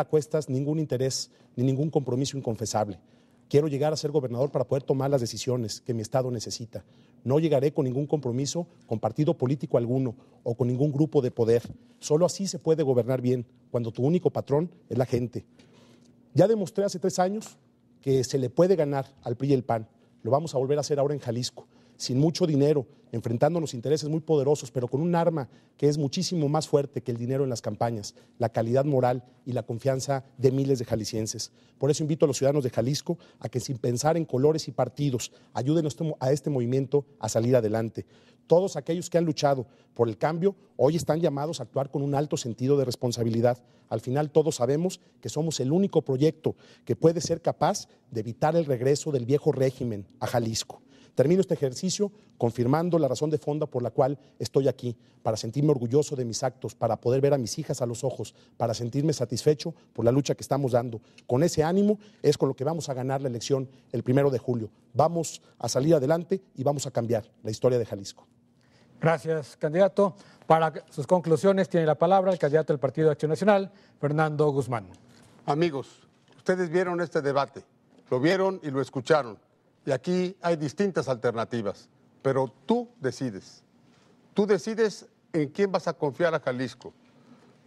a cuestas ningún interés ni ningún compromiso inconfesable. Quiero llegar a ser gobernador para poder tomar las decisiones que mi Estado necesita. No llegaré con ningún compromiso con partido político alguno o con ningún grupo de poder. Solo así se puede gobernar bien, cuando tu único patrón es la gente. Ya demostré hace tres años que se le puede ganar al PRI y el PAN. Lo vamos a volver a hacer ahora en Jalisco sin mucho dinero, enfrentando los intereses muy poderosos, pero con un arma que es muchísimo más fuerte que el dinero en las campañas, la calidad moral y la confianza de miles de jaliscienses. Por eso invito a los ciudadanos de Jalisco a que sin pensar en colores y partidos, ayuden a este, este movimiento a salir adelante. Todos aquellos que han luchado por el cambio hoy están llamados a actuar con un alto sentido de responsabilidad. Al final todos sabemos que somos el único proyecto que puede ser capaz de evitar el regreso del viejo régimen a Jalisco. Termino este ejercicio confirmando la razón de fondo por la cual estoy aquí, para sentirme orgulloso de mis actos, para poder ver a mis hijas a los ojos, para sentirme satisfecho por la lucha que estamos dando. Con ese ánimo es con lo que vamos a ganar la elección el primero de julio. Vamos a salir adelante y vamos a cambiar la historia de Jalisco. Gracias, candidato. Para sus conclusiones tiene la palabra el candidato del Partido de Acción Nacional, Fernando Guzmán. Amigos, ustedes vieron este debate, lo vieron y lo escucharon. Y aquí hay distintas alternativas, pero tú decides. Tú decides en quién vas a confiar a Jalisco.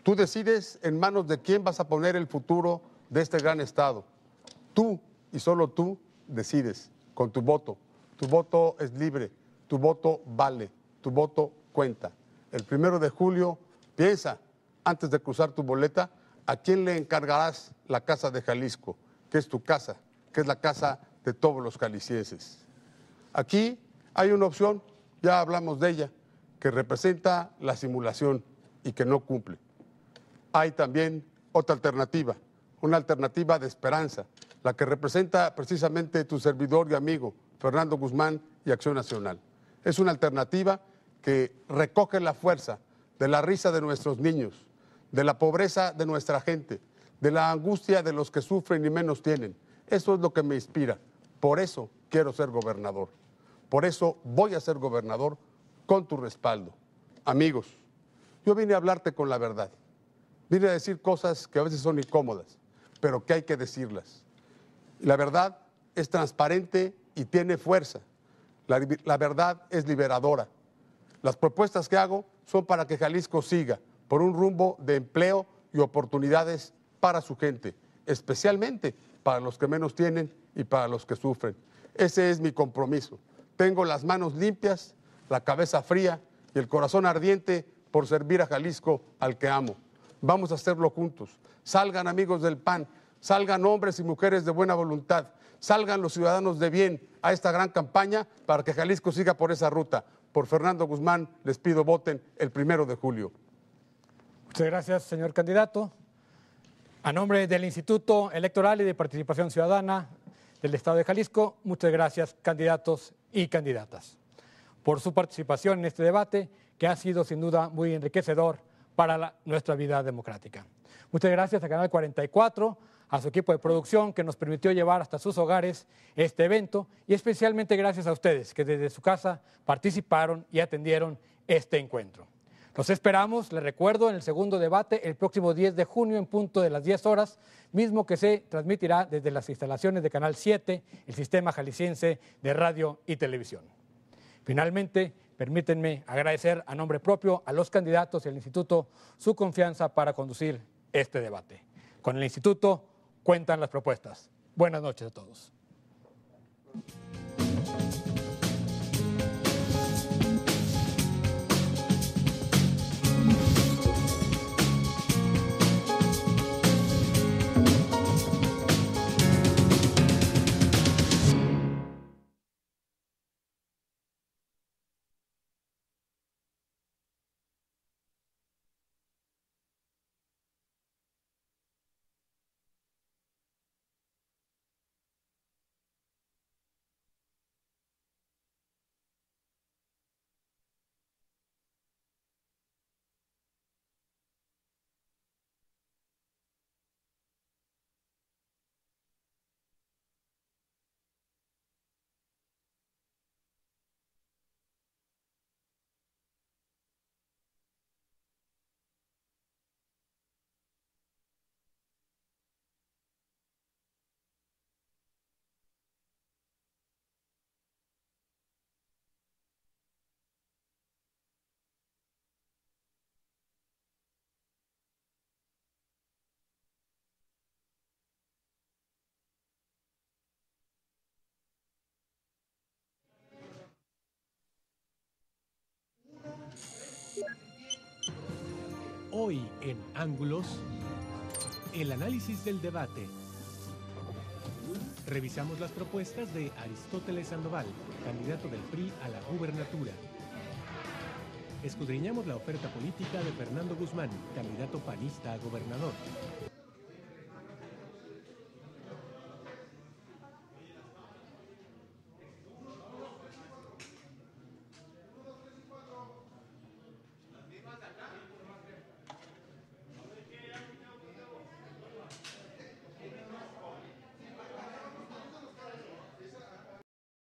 Tú decides en manos de quién vas a poner el futuro de este gran Estado. Tú y solo tú decides con tu voto. Tu voto es libre, tu voto vale, tu voto cuenta. El primero de julio, piensa, antes de cruzar tu boleta, a quién le encargarás la casa de Jalisco, que es tu casa, que es la casa de todos los calicieses. Aquí hay una opción, ya hablamos de ella, que representa la simulación y que no cumple. Hay también otra alternativa, una alternativa de esperanza, la que representa precisamente tu servidor y amigo, Fernando Guzmán y Acción Nacional. Es una alternativa que recoge la fuerza de la risa de nuestros niños, de la pobreza de nuestra gente, de la angustia de los que sufren y menos tienen. Eso es lo que me inspira. Por eso quiero ser gobernador. Por eso voy a ser gobernador con tu respaldo. Amigos, yo vine a hablarte con la verdad. Vine a decir cosas que a veces son incómodas, pero que hay que decirlas. La verdad es transparente y tiene fuerza. La, verdad es liberadora. Las propuestas que hago son para que Jalisco siga por un rumbo de empleo y oportunidades para su gente, especialmente para los que menos tienen y para los que sufren. Ese es mi compromiso. Tengo las manos limpias, la cabeza fría y el corazón ardiente por servir a Jalisco al que amo. Vamos a hacerlo juntos. Salgan amigos del PAN, salgan hombres y mujeres de buena voluntad, salgan los ciudadanos de bien a esta gran campaña para que Jalisco siga por esa ruta. Por Fernando Guzmán les pido voten el primero de julio. Muchas gracias, señor candidato. A nombre del Instituto Electoral y de Participación Ciudadana, del Estado de Jalisco. Muchas gracias, candidatos y candidatas, por su participación en este debate que ha sido sin duda muy enriquecedor para nuestra vida democrática. Muchas gracias a Canal 44, a su equipo de producción que nos permitió llevar hasta sus hogares este evento y especialmente gracias a ustedes que desde su casa participaron y atendieron este encuentro. Los esperamos, les recuerdo, en el segundo debate el próximo 10 de junio en punto de las 10 horas, mismo que se transmitirá desde las instalaciones de Canal 7, el sistema jalisciense de radio y televisión. Finalmente, permítanme agradecer a nombre propio a los candidatos y al instituto su confianza para conducir este debate. Con el instituto cuentan las propuestas. Buenas noches a todos. Hoy en Ángulos, el análisis del debate. Revisamos las propuestas de Aristóteles Sandoval, candidato del PRI a la gubernatura. Escudriñamos la oferta política de Fernando Guzmán, candidato panista a gobernador.